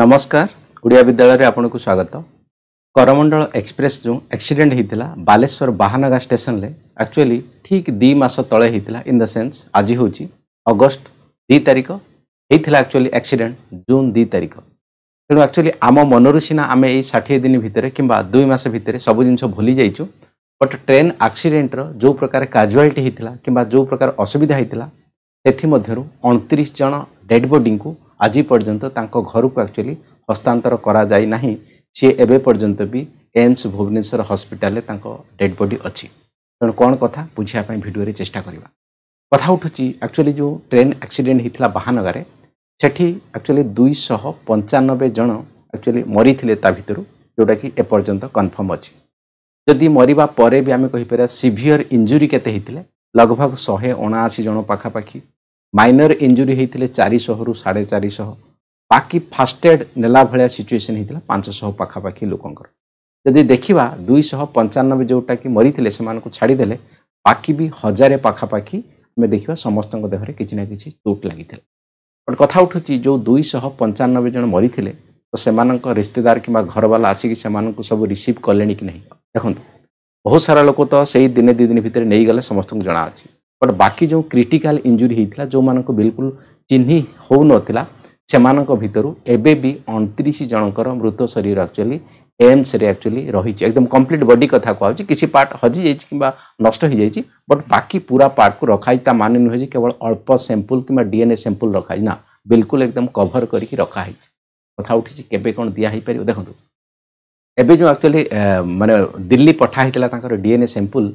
ନମସ୍କାର ଓଡ଼ିଆ ବିଦ୍ୟାଳୟରେ ଆପଣଙ୍କୁ ସ୍ୱାଗତ କରମଣ୍ଡଳ ଏକ୍ସପ୍ରେସ୍ ଯେଉଁ ଆକ୍ସିଡେଣ୍ଟ ହୋଇଥିଲା ବାଲେଶ୍ୱର ବାହାନଗା ଷ୍ଟେସନରେ ଆକ୍ଚୁଆଲି ଠିକ୍ ଦୁଇ ମାସ ତଳେ ହୋଇଥିଲା ଇନ୍ ଦ ସେନ୍ସ ଆଜି ହେଉଛି ଅଗଷ୍ଟ ଦୁଇ ତାରିଖ ହୋଇଥିଲା ଆକ୍ଚୁଆଲି ଆକ୍ସିଡେଣ୍ଟ ଜୁନ୍ ଦୁଇ ତାରିଖ ତେଣୁ ଆକ୍ଚୁଆଲି ଆମ ମନରୁ ସିନା ଆମେ ଏଇ ଷାଠିଏ ଦିନ ଭିତରେ କିମ୍ବା ଦୁଇ ମାସ ଭିତରେ ସବୁ ଜିନିଷ ଭୁଲି ଯାଇଛୁ ବଟ୍ ଟ୍ରେନ୍ ଆକ୍ସିଡେଣ୍ଟର ଯେଉଁ ପ୍ରକାର କାଜୁଆଲିଟି ହୋଇଥିଲା କିମ୍ବା ଯେଉଁ ପ୍ରକାର ଅସୁବିଧା ହୋଇଥିଲା ସେଥିମଧ୍ୟରୁ ଅଣତିରିଶ ଜଣ ଡେଡ଼୍ ବଡ଼ିଙ୍କୁ ଆଜି ପର୍ଯ୍ୟନ୍ତ ତାଙ୍କ ଘରକୁ ଆକ୍ଚୁଆଲି ହସ୍ତାନ୍ତର କରାଯାଇନାହିଁ ସିଏ ଏବେ ପର୍ଯ୍ୟନ୍ତ ବି ଏମ୍ସ ଭୁବନେଶ୍ୱର ହସ୍ପିଟାଲରେ ତାଙ୍କ ଡେଡ୍ ବଡି ଅଛି ତେଣୁ କ'ଣ କଥା ବୁଝିବା ପାଇଁ ଭିଡ଼ିଓରେ ଚେଷ୍ଟା କରିବା କଥା ଉଠୁଛି ଆକ୍ଚୁଆଲି ଯେଉଁ ଟ୍ରେନ୍ ଆକ୍ସିଡେଣ୍ଟ ହୋଇଥିଲା ବାହାନଗାରେ ସେଠି ଆକ୍ଚୁଆଲି ଦୁଇଶହ ପଞ୍ଚାନବେ ଜଣ ଆକ୍ଚୁଆଲି ମରିଥିଲେ ତା ଭିତରୁ ଯେଉଁଟାକି ଏପର୍ଯ୍ୟନ୍ତ କନଫର୍ମ ଅଛି ଯଦି ମରିବା ପରେ ବି ଆମେ କହିପାରିବା ସିଭିୟର ଇଞ୍ଜୁରୀ କେତେ ହେଇଥିଲେ ଲଗଭଗ ଶହେ ଅଣାଅଶୀ ଜଣ ପାଖାପାଖି ମାଇନର ଇଞ୍ଜୁରୀ ହେଇଥିଲେ ଚାରିଶହରୁ ସାଢ଼େ ଚାରିଶହ ବାକି ଫାଷ୍ଟେଡ୍ ନେଲା ଭଳିଆ ସିଚୁଏସନ୍ ହେଇଥିଲା ପାଞ୍ଚଶହ ପାଖାପାଖି ଲୋକଙ୍କର ଯଦି ଦେଖିବା ଦୁଇଶହ ପଞ୍ଚାନବେ ଯେଉଁଟାକି ମରିଥିଲେ ସେମାନଙ୍କୁ ଛାଡ଼ିଦେଲେ ବାକି ବି ହଜାରେ ପାଖାପାଖି ଆମେ ଦେଖିବା ସମସ୍ତଙ୍କ ଦେହରେ କିଛି ନା କିଛି ଚୋଟ ଲାଗିଥିଲା ବଟ୍ କଥା ଉଠୁଛି ଯେଉଁ ଦୁଇଶହ ପଞ୍ଚାନବେ ଜଣ ମରିଥିଲେ ତ ସେମାନଙ୍କ ରିସ୍ତେଦାର କିମ୍ବା ଘରବାଲା ଆସିକି ସେମାନଙ୍କୁ ସବୁ ରିସିଭ୍ କଲେଣି କି ନାହିଁ ଦେଖନ୍ତୁ ବହୁତ ସାରା ଲୋକ ତ ସେଇ ଦିନେ ଦୁଇ ଦିନ ଭିତରେ ନେଇଗଲେ ସମସ୍ତଙ୍କୁ ଜଣାଅଛି ବଟ୍ ବାକି ଯେଉଁ କ୍ରିଟିକାଲ ଇଞ୍ଜୁରି ହେଇଥିଲା ଯେଉଁମାନଙ୍କୁ ବିଲକୁଲ ଚିହ୍ନି ହେଉନଥିଲା ସେମାନଙ୍କ ଭିତରୁ ଏବେ ବି ଅଣତିରିଶ ଜଣଙ୍କର ମୃତ ଶରୀର ଆକ୍ଚୁଆଲି ଏମ୍ସରେ ଆକ୍ଚୁଆଲି ରହିଛି ଏକଦମ କମ୍ପ୍ଲିଟ୍ ବଡି କଥା କୁହାହେଉଛି କିଛି ପାର୍ଟ ହଜିଯାଇଛି କିମ୍ବା ନଷ୍ଟ ହୋଇଯାଇଛି ବଟ୍ ବାକି ପୁରା ପାର୍ଟକୁ ରଖାହେଇଛି ତା ମାନେ ନୁହେଁ ଯେ କେବଳ ଅଳ୍ପ ସାମ୍ପୁଲ୍ କିମ୍ବା ଡିଏନ୍ଏ ସାମ୍ପୁଲ୍ ରଖାହେଇଛି ନା ବିଲକୁଲ ଏକଦମ କଭର କରିକି ରଖାହେଇଛି କଥା ଉଠିଛି କେବେ କ'ଣ ଦିଆ ହେଇପାରିବ ଦେଖନ୍ତୁ ଏବେ ଯେଉଁ ଆକ୍ଚୁଆଲି ମାନେ ଦିଲ୍ଲୀ ପଠା ହେଇଥିଲା ତାଙ୍କର ଡିଏନ୍ଏ ସାମ୍ପୁଲ୍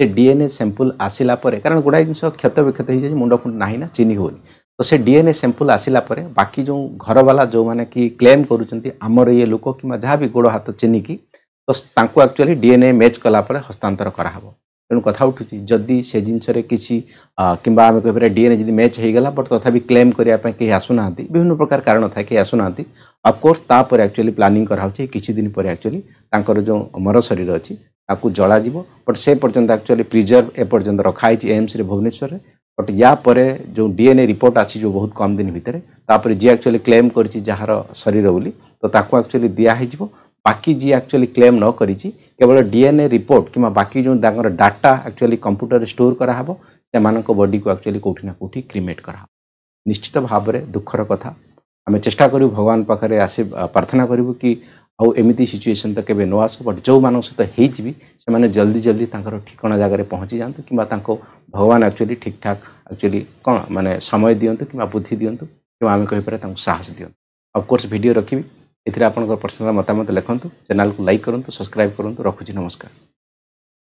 ସେ ଡିଏନ୍ଏ ସାମ୍ପୁଲ୍ ଆସିଲା ପରେ କାରଣ ଗୁଡ଼ାଏ ଜିନିଷ କ୍ଷତ ବିକ୍ଷତ ହେଇଯାଇଛି ମୁଣ୍ଡ ଫୁଣ୍ଡ ନାହିଁ ନା ଚିହ୍ନି ହେଉନି ତ ସେ ଡିଏନ୍ଏ ସାମ୍ପୁଲ୍ ଆସିଲା ପରେ ବାକି ଯେଉଁ ଘରବାଲା ଯେଉଁମାନେ କି କ୍ଲେମ୍ କରୁଛନ୍ତି ଆମର ଇଏ ଲୋକ କିମ୍ବା ଯାହା ବି ଗୋଡ଼ ହାତ ଚିହ୍ନିକି ତ ତାଙ୍କୁ ଆକ୍ଚୁଆଲି ଡିଏନ୍ଏ ମ୍ୟାଚ୍ କଲା ପରେ ହସ୍ତାନ୍ତର କରାହେବ ତେଣୁ କଥା ଉଠୁଛି ଯଦି ସେ ଜିନିଷରେ କିଛି କିମ୍ବା ଆମେ କହିପାରିବା ଡିଏନ୍ଏ ଯଦି ମ୍ୟାଚ୍ ହେଇଗଲା ବଟ୍ ତଥାପି କ୍ଲେମ୍ କରିବା ପାଇଁ କେହି ଆସୁନାହାନ୍ତି ବିଭିନ୍ନ ପ୍ରକାର କାରଣ ଥାଏ କେହି ଆସୁନାହାନ୍ତି ଅଫକୋର୍ସ ତାପରେ ଆକ୍ଚୁଆଲି ପ୍ଲାନିଂ କରାହେଉଛି କିଛି ଦିନ ପରେ ଆକ୍ଚୁଆଲି ତାଙ୍କର ଯେଉଁ ମର ଶରୀର ଅଛି ତାକୁ ଜଳାଯିବ ବଟ୍ ସେ ପର୍ଯ୍ୟନ୍ତ ଆକ୍ଚୁଆଲି ପ୍ରିଜର୍ଭ ଏପର୍ଯ୍ୟନ୍ତ ରଖାହେଇଛି ଏମ୍ସରେ ଭୁବନେଶ୍ୱରରେ ବଟ୍ ୟା ପରେ ଯେଉଁ ଡିଏନ୍ଏ ରିପୋର୍ଟ ଆସିଯିବ ବହୁତ କମ୍ ଦିନ ଭିତରେ ତାପରେ ଯିଏ ଆକ୍ଚୁଆଲି କ୍ଲେମ୍ କରିଛି ଯାହାର ଶରୀର ବୋଲି ତ ତାକୁ ଆକ୍ଚୁଆଲି ଦିଆହେଇଯିବ ବାକି ଯିଏ ଆକ୍ଚୁଆଲି କ୍ଲେମ୍ ନ କରିଛି କେବଳ ଡିଏନ୍ଏ ରିପୋର୍ଟ କିମ୍ବା ବାକି ଯେଉଁ ତାଙ୍କର ଡାଟା ଆକ୍ଚୁଆଲି କମ୍ପ୍ୟୁଟରରେ ଷ୍ଟୋର କରାହେବ ସେମାନଙ୍କ ବଡିକୁ ଆକ୍ଚୁଆଲି କେଉଁଠି ନା କେଉଁଠି କ୍ରିମେଟ୍ କରାହେବ ନିଶ୍ଚିତ ଭାବରେ ଦୁଃଖର କଥା ଆମେ ଚେଷ୍ଟା କରିବୁ ଭଗବାନ ପାଖରେ ଆସି ପ୍ରାର୍ଥନା କରିବୁ କି ଆଉ ଏମିତି ସିଚୁଏସନ୍ ତ କେବେ ନ ଆସୁ ବଟ୍ ଯେଉଁମାନଙ୍କ ସହିତ ହେଇଯିବି ସେମାନେ ଜଲ୍ଦି ଜଲ୍ଦି ତାଙ୍କର ଠିକଣା ଜାଗାରେ ପହଞ୍ଚି ଯାଆନ୍ତୁ କିମ୍ବା ତାଙ୍କ ଭଗବାନ ଆକ୍ଚୁଆଲି ଠିକ୍ଠାକ୍ ଆକ୍ଚୁଆଲି କ'ଣ ମାନେ ସମୟ ଦିଅନ୍ତୁ କିମ୍ବା ବୁଦ୍ଧି ଦିଅନ୍ତୁ କିମ୍ବା ଆମେ କହିପାରିବା ତାଙ୍କୁ ସାହସ ଦିଅନ୍ତୁ ଅଫକୋର୍ସ ଭିଡ଼ିଓ ରଖିବି ଏଥିରେ ଆପଣଙ୍କର ପର୍ସନାଲ୍ ମତାମତ ଲେଖନ୍ତୁ ଚ୍ୟାନେଲ୍କୁ ଲାଇକ୍ କରନ୍ତୁ ସବସ୍କ୍ରାଇବ୍ କରନ୍ତୁ ରଖୁଛି ନମସ୍କାର